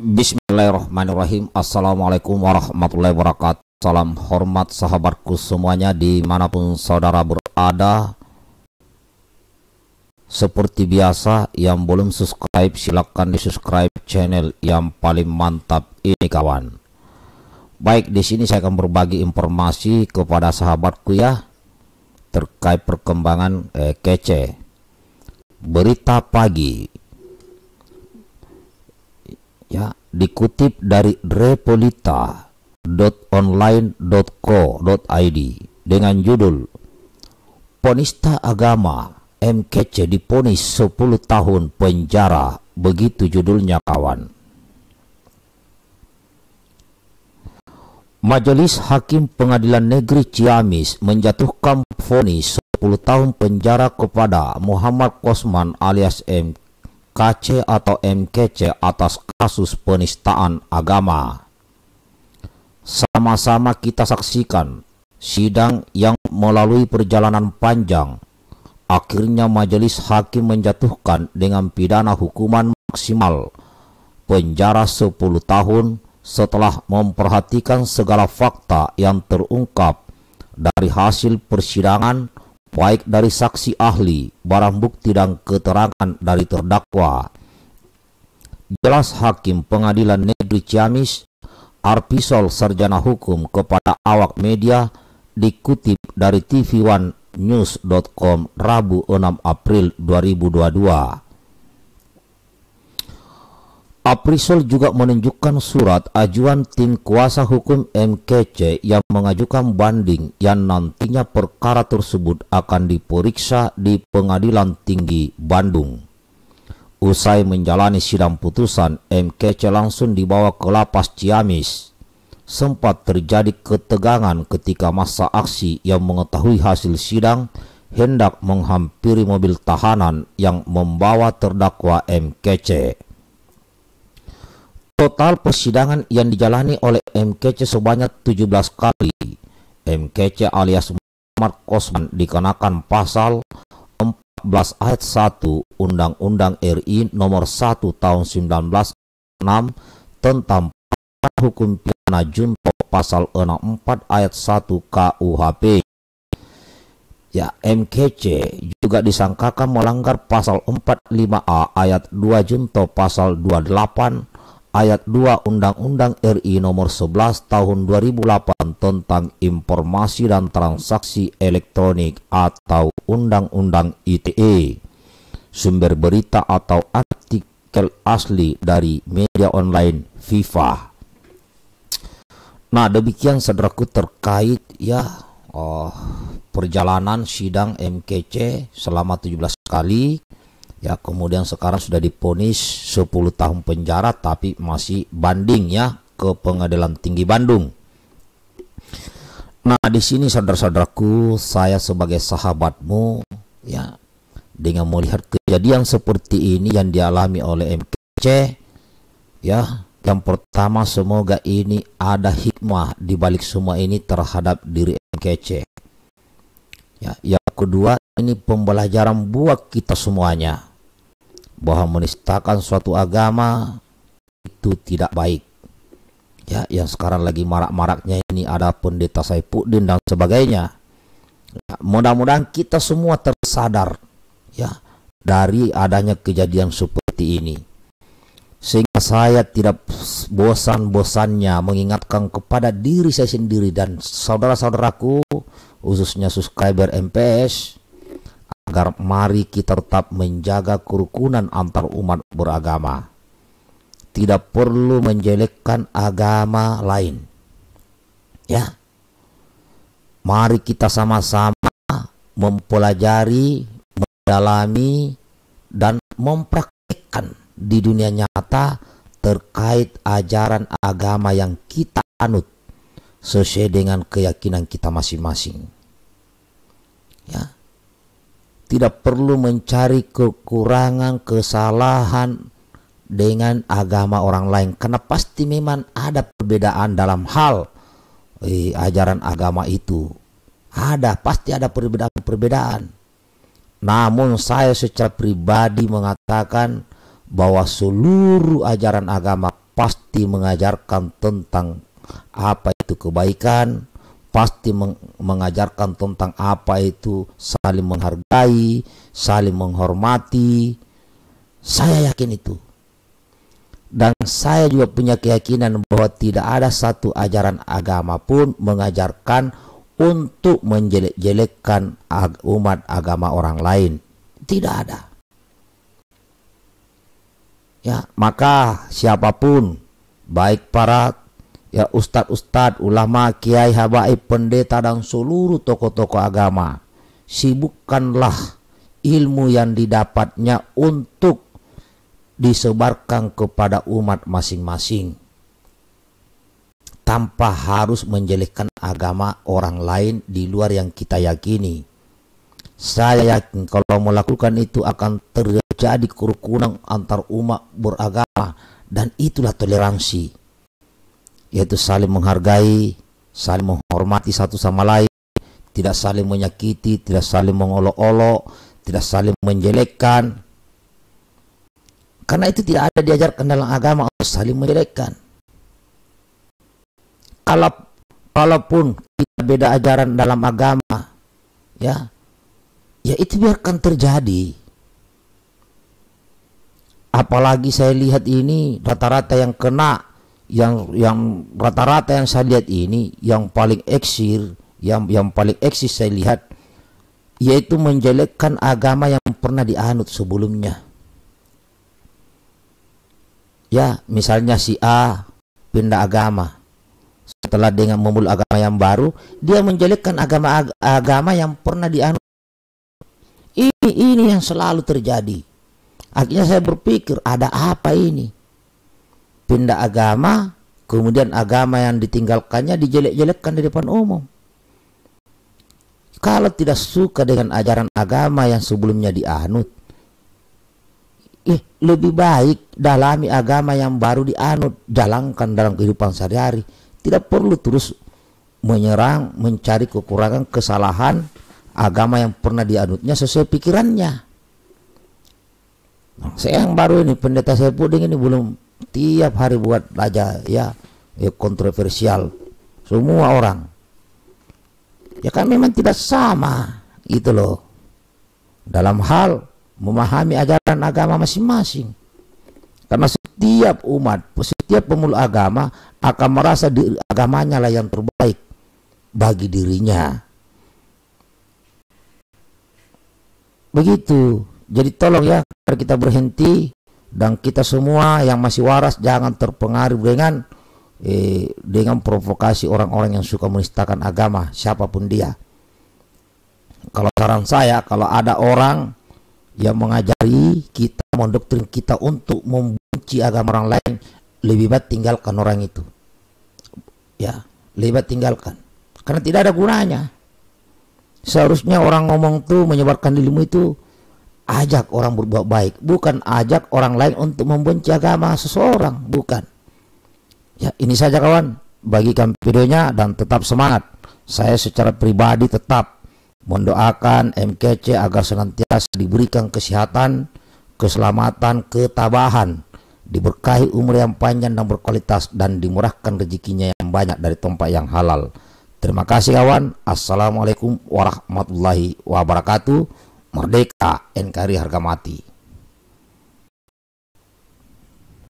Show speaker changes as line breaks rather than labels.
Bismillahirrahmanirrahim Assalamualaikum warahmatullahi wabarakatuh Salam hormat sahabatku semuanya Dimanapun saudara berada Seperti biasa Yang belum subscribe silahkan di subscribe channel Yang paling mantap ini kawan Baik di sini saya akan berbagi informasi Kepada sahabatku ya Terkait perkembangan eh, kece Berita pagi ya dikutip dari repolita.online.co.id dengan judul Ponista Agama MKC diponis 10 tahun penjara begitu judulnya kawan Majelis Hakim Pengadilan Negeri Ciamis menjatuhkan vonis 10 tahun penjara kepada Muhammad Kosman alias MK KC atau MKC atas kasus penistaan agama. Sama-sama kita saksikan sidang yang melalui perjalanan panjang. Akhirnya majelis hakim menjatuhkan dengan pidana hukuman maksimal penjara 10 tahun setelah memperhatikan segala fakta yang terungkap dari hasil persidangan baik dari saksi ahli, barang bukti dan keterangan dari terdakwa. Jelas hakim pengadilan negeri Ciamis, Arpisol Sarjana Hukum kepada awak media dikutip dari tv One newscom Rabu 6 April 2022. Aprisol juga menunjukkan surat ajuan tim kuasa hukum MKC yang mengajukan banding yang nantinya perkara tersebut akan diperiksa di Pengadilan Tinggi Bandung. Usai menjalani sidang putusan, MKC langsung dibawa ke lapas Ciamis. Sempat terjadi ketegangan ketika masa aksi yang mengetahui hasil sidang hendak menghampiri mobil tahanan yang membawa terdakwa MKC. Total persidangan yang dijalani oleh MKC sebanyak 17 kali. MKC alias Muhammad Kosman dikenakan pasal 14 ayat 1 Undang-Undang RI nomor 1 tahun 1906 tentang hukum pidana junto pasal 64 ayat 1 KUHP. Ya, MKC juga disangkakan melanggar pasal 45A ayat 2 junto pasal 28 ayat 2 Undang-Undang RI nomor 11 tahun 2008 tentang informasi dan transaksi elektronik atau Undang-Undang ITE. Sumber berita atau artikel asli dari media online FIFA. Nah, demikian saudaraku terkait ya oh, perjalanan sidang MKC selama 17 kali ya kemudian sekarang sudah diponis 10 tahun penjara tapi masih banding ya ke pengadilan tinggi Bandung nah di sini saudara-saudaraku saya sebagai sahabatmu ya dengan melihat kejadian seperti ini yang dialami oleh MKC ya yang pertama semoga ini ada hikmah di balik semua ini terhadap diri MKC ya yang kedua ini pembelajaran buat kita semuanya bahwa menistakan suatu agama itu tidak baik. Ya, yang sekarang lagi marak-maraknya ini ada pendeta Saipuddin dan sebagainya. Ya, mudah-mudahan kita semua tersadar ya dari adanya kejadian seperti ini. Sehingga saya tidak bosan-bosannya mengingatkan kepada diri saya sendiri dan saudara-saudaraku khususnya subscriber MPS agar mari kita tetap menjaga kerukunan antar umat beragama. Tidak perlu menjelekkan agama lain. Ya. Mari kita sama-sama mempelajari, mendalami dan mempraktikkan di dunia nyata terkait ajaran agama yang kita anut sesuai dengan keyakinan kita masing-masing. Ya tidak perlu mencari kekurangan, kesalahan dengan agama orang lain karena pasti memang ada perbedaan dalam hal eh, ajaran agama itu. Ada, pasti ada perbedaan-perbedaan. Namun saya secara pribadi mengatakan bahwa seluruh ajaran agama pasti mengajarkan tentang apa itu kebaikan, pasti mengajarkan tentang apa itu saling menghargai, saling menghormati. Saya yakin itu. Dan saya juga punya keyakinan bahwa tidak ada satu ajaran agama pun mengajarkan untuk menjelek-jelekkan umat agama orang lain. Tidak ada. Ya, maka siapapun baik para ya Ustad Ustad, ulama, kiai, habaib, pendeta dan seluruh tokoh-tokoh agama. Sibukkanlah ilmu yang didapatnya untuk disebarkan kepada umat masing-masing tanpa harus menjelekkan agama orang lain di luar yang kita yakini. Saya yakin kalau melakukan itu akan terjadi kerukunan antar umat beragama dan itulah toleransi yaitu saling menghargai, saling menghormati satu sama lain, tidak saling menyakiti, tidak saling mengolok-olok, tidak saling menjelekkan. Karena itu tidak ada diajarkan dalam agama untuk saling menjelekkan. Kalau kalaupun kita beda ajaran dalam agama, ya, ya itu biarkan terjadi. Apalagi saya lihat ini rata-rata yang kena yang yang rata-rata yang saya lihat ini yang paling eksir yang yang paling eksis saya lihat yaitu menjelekkan agama yang pernah dianut sebelumnya ya misalnya si A pindah agama setelah dengan memul agama yang baru dia menjelekkan agama agama yang pernah dianut ini ini yang selalu terjadi akhirnya saya berpikir ada apa ini pindah agama kemudian agama yang ditinggalkannya dijelek-jelekkan di depan umum kalau tidak suka dengan ajaran agama yang sebelumnya dianut eh, lebih baik dalami agama yang baru dianut jalankan dalam kehidupan sehari-hari tidak perlu terus menyerang mencari kekurangan kesalahan agama yang pernah dianutnya sesuai pikirannya nah, saya yang baru ini pendeta saya puding ini belum tiap hari buat aja ya, ya kontroversial semua orang ya kan memang tidak sama itu loh dalam hal memahami ajaran agama masing-masing karena setiap umat setiap pemuluh agama akan merasa di, agamanya lah yang terbaik bagi dirinya begitu jadi tolong ya kita berhenti dan kita semua yang masih waras jangan terpengaruh dengan eh, dengan provokasi orang-orang yang suka menistakan agama siapapun dia kalau saran saya kalau ada orang yang mengajari kita mendoktrin kita untuk membenci agama orang lain lebih baik tinggalkan orang itu ya lebih baik tinggalkan karena tidak ada gunanya seharusnya orang ngomong tuh menyebarkan ilmu itu ajak orang berbuat baik, bukan ajak orang lain untuk membenci agama seseorang, bukan. Ya, ini saja kawan, bagikan videonya dan tetap semangat. Saya secara pribadi tetap mendoakan MKC agar senantiasa diberikan kesehatan, keselamatan, ketabahan, diberkahi umur yang panjang dan berkualitas dan dimurahkan rezekinya yang banyak dari tempat yang halal. Terima kasih kawan. Assalamualaikum warahmatullahi wabarakatuh. Merdeka NKRI harga mati.